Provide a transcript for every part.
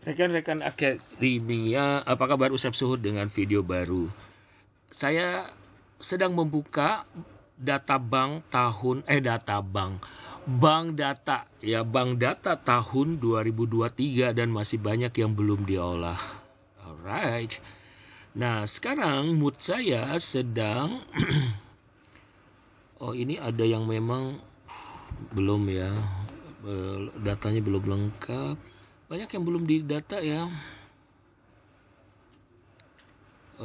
Rekan-rekan akademia, apa kabar Usap Suhud dengan video baru? Saya sedang membuka data bank tahun eh data bank bank data ya bank data tahun 2023 dan masih banyak yang belum diolah. Alright. Nah, sekarang mood saya sedang Oh, ini ada yang memang belum ya. Eh, datanya belum lengkap banyak yang belum didata ya uh,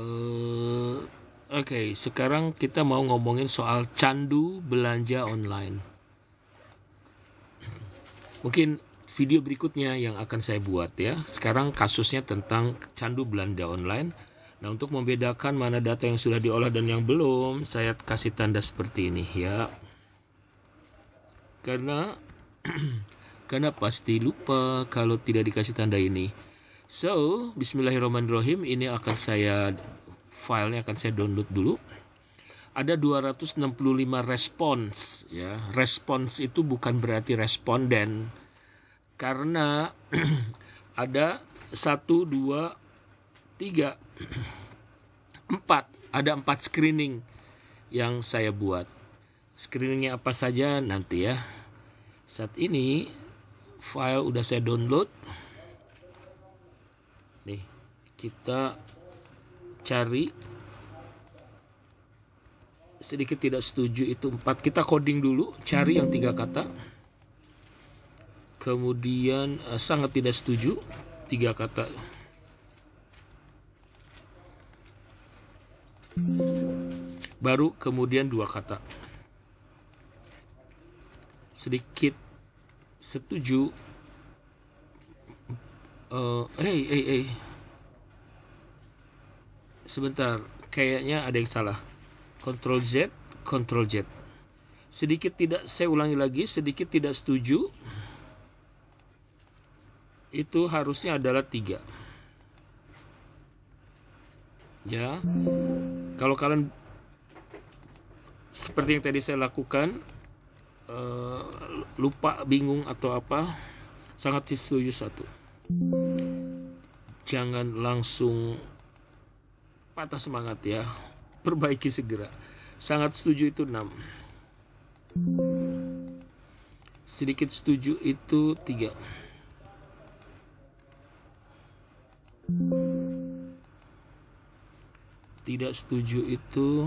oke okay, sekarang kita mau ngomongin soal candu belanja online mungkin video berikutnya yang akan saya buat ya sekarang kasusnya tentang candu belanja online Nah untuk membedakan mana data yang sudah diolah dan yang belum saya kasih tanda seperti ini ya karena eh, karena pasti lupa kalau tidak dikasih tanda ini. So, bismillahirrahmanirrahim ini akan saya filenya akan saya download dulu. Ada 265 respons ya. Respons itu bukan berarti responden karena ada 1 2 3 4 ada 4 screening yang saya buat. Screeningnya apa saja nanti ya. Saat ini file udah saya download nih kita cari sedikit tidak setuju itu empat kita coding dulu cari yang tiga kata kemudian eh, sangat tidak setuju tiga kata baru kemudian dua kata sedikit setuju uh, eh eh eh sebentar kayaknya ada yang salah control Z control Z sedikit tidak saya ulangi lagi sedikit tidak setuju itu harusnya adalah tiga ya kalau kalian seperti yang tadi saya lakukan Eh, lupa bingung atau apa sangat setuju satu jangan langsung patah semangat ya perbaiki segera sangat setuju itu enam sedikit setuju itu tiga tidak setuju itu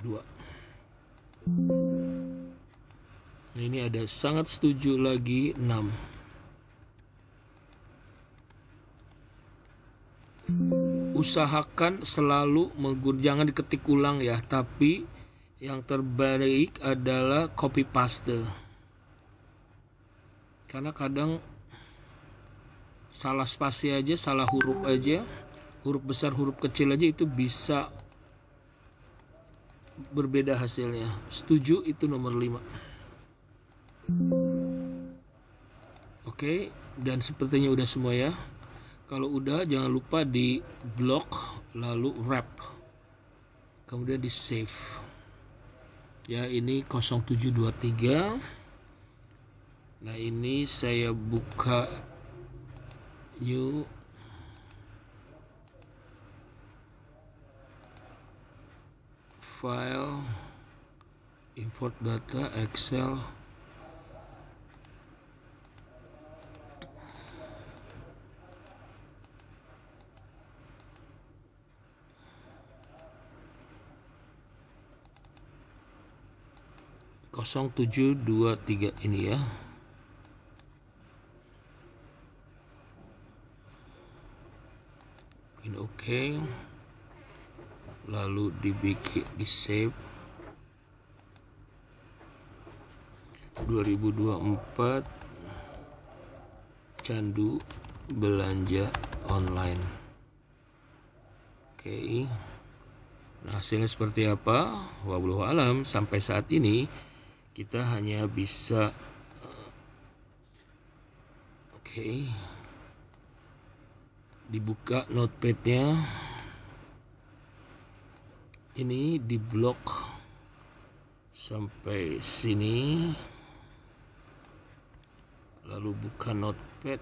dua Nah ini ada sangat setuju lagi 6 usahakan selalu menggur jangan diketik ulang ya tapi yang terbaik adalah copy paste karena kadang salah spasi aja salah huruf aja huruf besar huruf kecil aja itu bisa berbeda hasilnya setuju itu nomor 5 Oke, dan sepertinya udah semua ya. Kalau udah jangan lupa di block lalu wrap. Kemudian di save. Ya, ini 0723. Nah, ini saya buka new file import data excel 0723 ini ya ini oke okay. lalu dibikin di save 2024 candu belanja online oke okay. nah hasilnya seperti apa wabulah alam sampai saat ini kita hanya bisa eh, oke okay, dibuka notepadnya ini diblok sampai sini lalu buka notepad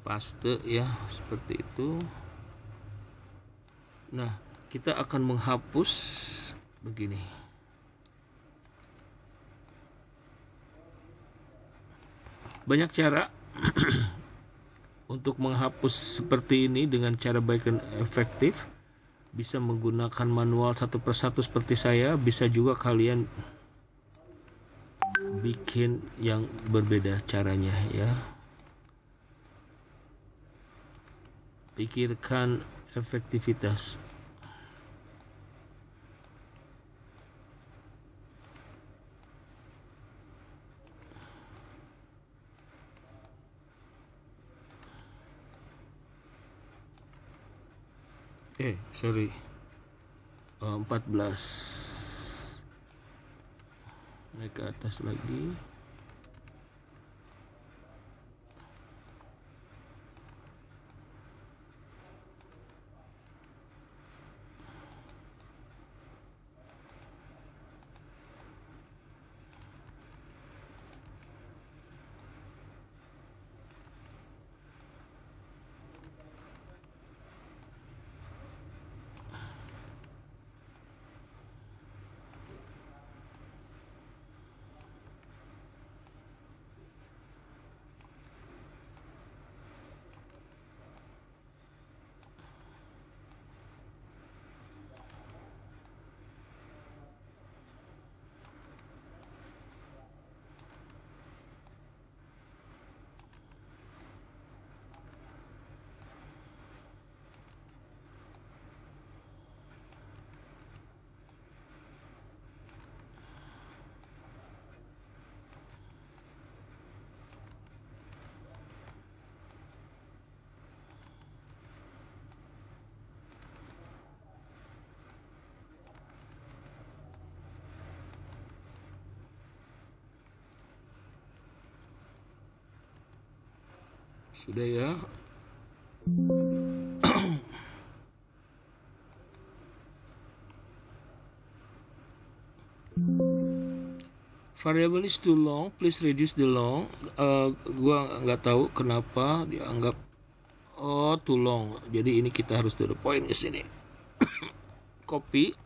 paste ya seperti itu nah kita akan menghapus begini banyak cara untuk menghapus seperti ini dengan cara baik dan efektif bisa menggunakan manual satu persatu seperti saya bisa juga kalian bikin yang berbeda caranya ya pikirkan efektivitas eh sorry uh, eh, 14 naik ke atas lagi sudah ya variable is too long please reduce the long uh, gua nggak tahu kenapa dianggap oh too long jadi ini kita harus to the point ke sini copy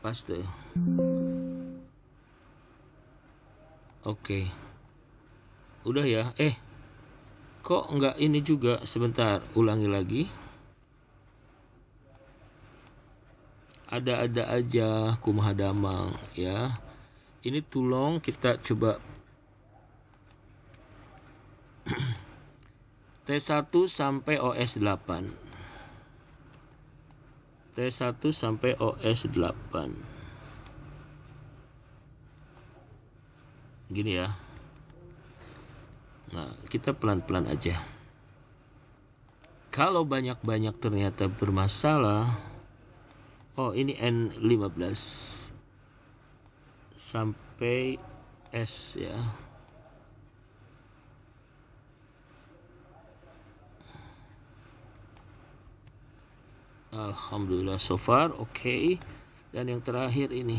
paste oke okay udah ya eh kok nggak ini juga sebentar ulangi lagi ada-ada aja kumaha damang ya ini tolong kita coba T1 sampai OS8 T1 sampai OS8 gini ya Nah, kita pelan-pelan aja. Kalau banyak-banyak ternyata bermasalah, oh ini N15 sampai S ya. Alhamdulillah so far oke. Okay. Dan yang terakhir ini.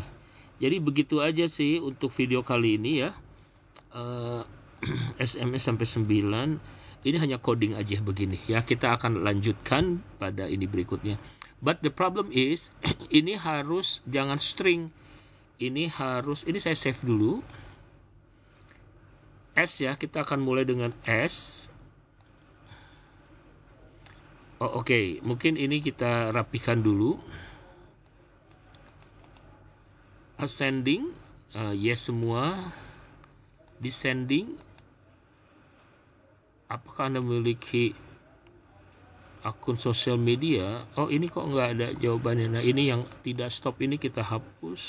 Jadi begitu aja sih untuk video kali ini ya. Uh, SMS sampai 9 ini hanya coding aja begini ya kita akan lanjutkan pada ini berikutnya but the problem is ini harus jangan string ini harus ini saya save dulu S ya kita akan mulai dengan S oh, oke okay. mungkin ini kita rapikan dulu ascending uh, yes semua descending apakah Anda memiliki akun sosial media? Oh, ini kok nggak ada jawabannya. Nah, ini yang tidak stop ini kita hapus.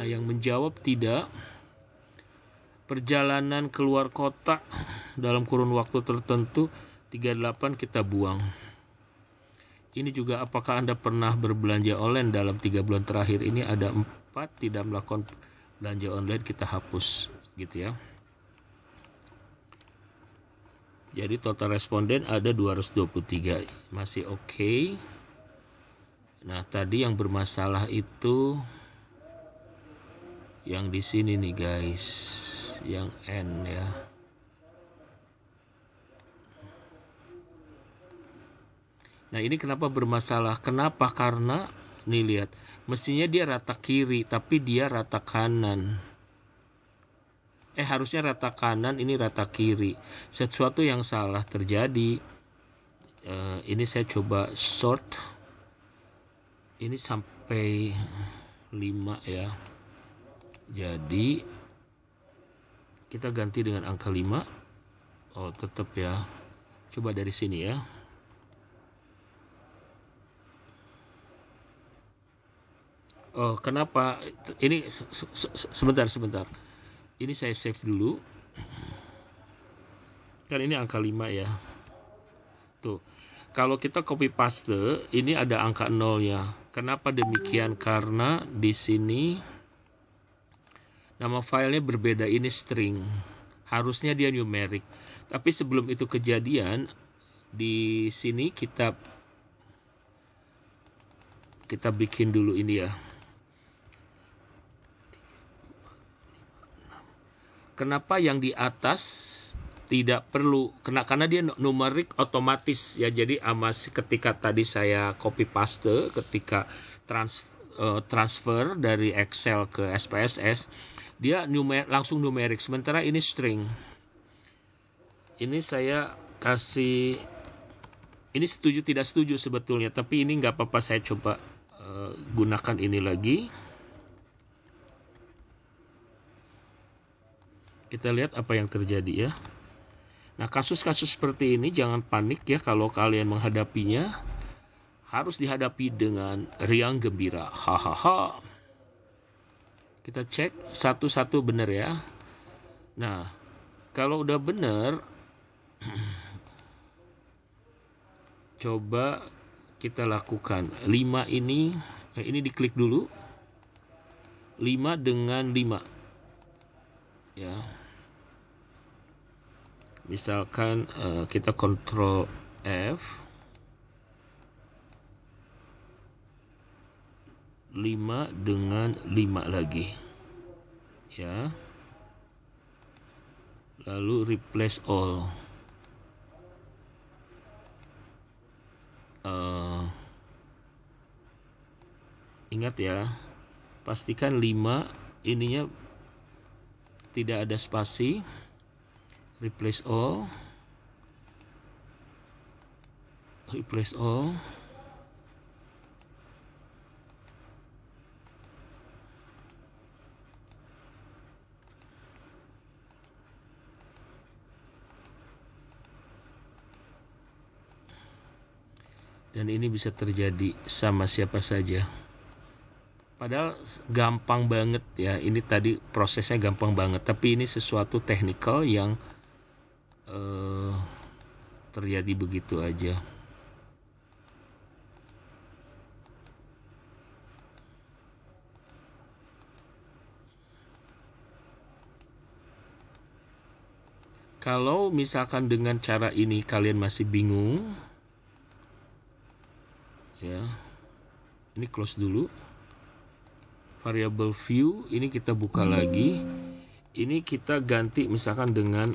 Nah, yang menjawab tidak perjalanan keluar kota dalam kurun waktu tertentu 38 kita buang. Ini juga apakah Anda pernah berbelanja online dalam 3 bulan terakhir ini ada 4 tidak melakukan belanja online kita hapus gitu ya. Jadi total responden ada 223. Masih oke. Okay. Nah, tadi yang bermasalah itu yang di sini nih, guys. Yang N ya. Nah, ini kenapa bermasalah? Kenapa? Karena nih lihat, mestinya dia rata kiri tapi dia rata kanan eh harusnya rata kanan ini rata kiri sesuatu yang salah terjadi uh, ini saya coba short ini sampai 5 ya jadi kita ganti dengan angka 5 oh tetap ya coba dari sini ya Oh, kenapa ini sebentar sebentar ini saya save dulu kan ini angka 5 ya tuh kalau kita copy paste ini ada angka 0 ya kenapa demikian karena di sini nama filenya berbeda ini string harusnya dia numeric tapi sebelum itu kejadian di sini kita kita bikin dulu ini ya kenapa yang di atas tidak perlu kena karena dia numerik otomatis ya jadi amas ketika tadi saya copy paste ketika trans, uh, transfer dari Excel ke SPSS dia numer, langsung numerik sementara ini string ini saya kasih ini setuju tidak setuju sebetulnya tapi ini nggak apa-apa saya coba uh, gunakan ini lagi Kita lihat apa yang terjadi ya. Nah, kasus-kasus seperti ini jangan panik ya kalau kalian menghadapinya. Harus dihadapi dengan riang gembira. Hahaha. Kita cek satu-satu benar ya. Nah, kalau udah benar coba kita lakukan 5 ini eh, ini diklik dulu 5 dengan 5 ya misalkan uh, kita kontrol F 5 dengan 5 lagi ya lalu replace all uh, ingat ya pastikan 5 ininya tidak ada spasi replace all replace all dan ini bisa terjadi sama siapa saja padahal gampang banget ya ini tadi prosesnya gampang banget tapi ini sesuatu technical yang uh, terjadi begitu aja kalau misalkan dengan cara ini kalian masih bingung ya ini close dulu variable view ini kita buka lagi ini kita ganti misalkan dengan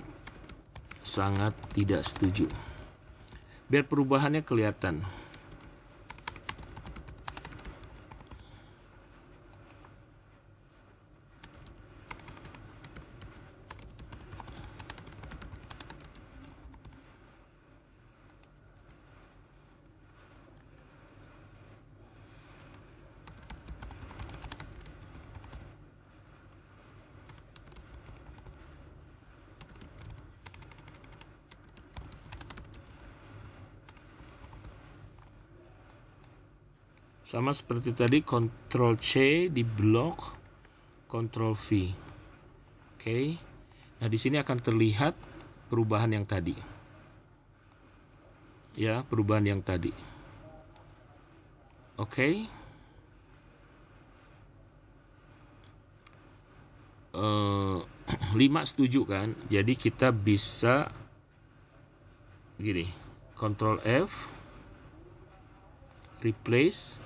sangat tidak setuju. Biar perubahannya kelihatan. sama seperti tadi Ctrl C di blok Ctrl V oke okay. nah di sini akan terlihat perubahan yang tadi ya perubahan yang tadi oke okay. Uh, 5 setuju kan jadi kita bisa gini Ctrl F replace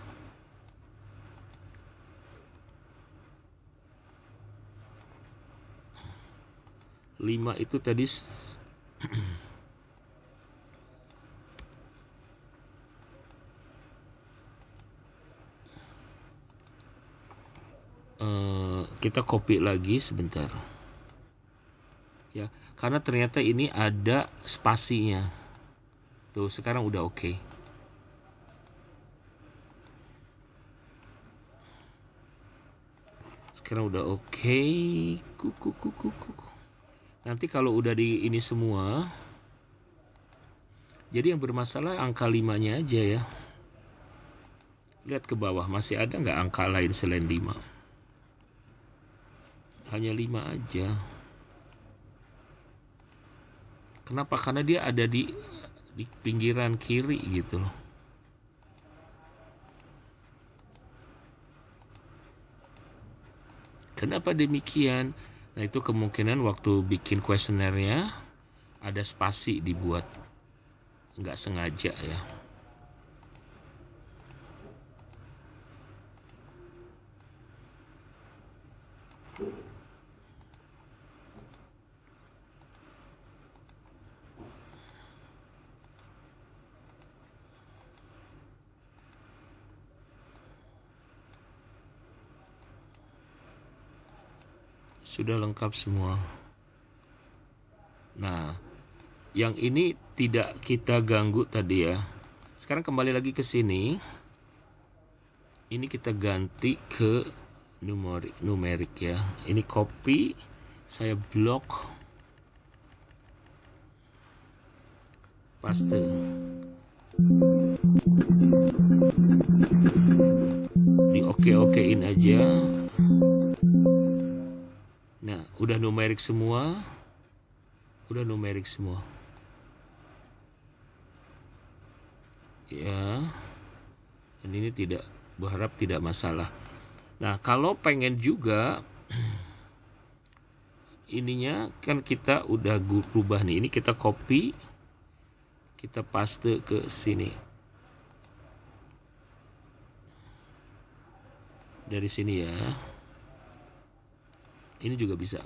5 itu tadi eh, kita copy lagi sebentar ya karena ternyata ini ada spasinya tuh sekarang udah oke okay. sekarang udah oke okay. kuku kuku kuku nanti kalau udah di ini semua jadi yang bermasalah angka limanya aja ya lihat ke bawah masih ada nggak angka lain selain 5 hanya 5 aja kenapa karena dia ada di di pinggiran kiri gitu loh kenapa demikian Nah itu kemungkinan waktu bikin kuesionernya ada spasi dibuat nggak sengaja ya. sudah lengkap semua. Nah, yang ini tidak kita ganggu tadi ya. Sekarang kembali lagi ke sini. Ini kita ganti ke numerik, numerik ya. Ini copy, saya blok, paste. Di oke-okein aja. Nah, udah numerik semua. Udah numerik semua. Ya. Dan ini tidak berharap tidak masalah. Nah, kalau pengen juga ininya kan kita udah rubah nih. Ini kita copy kita paste ke sini. Dari sini ya ini juga bisa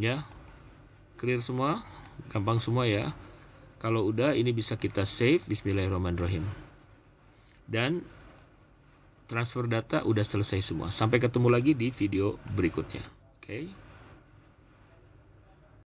ya clear semua gampang semua ya kalau udah ini bisa kita save bismillahirrahmanirrahim dan transfer data udah selesai semua sampai ketemu lagi di video berikutnya oke okay?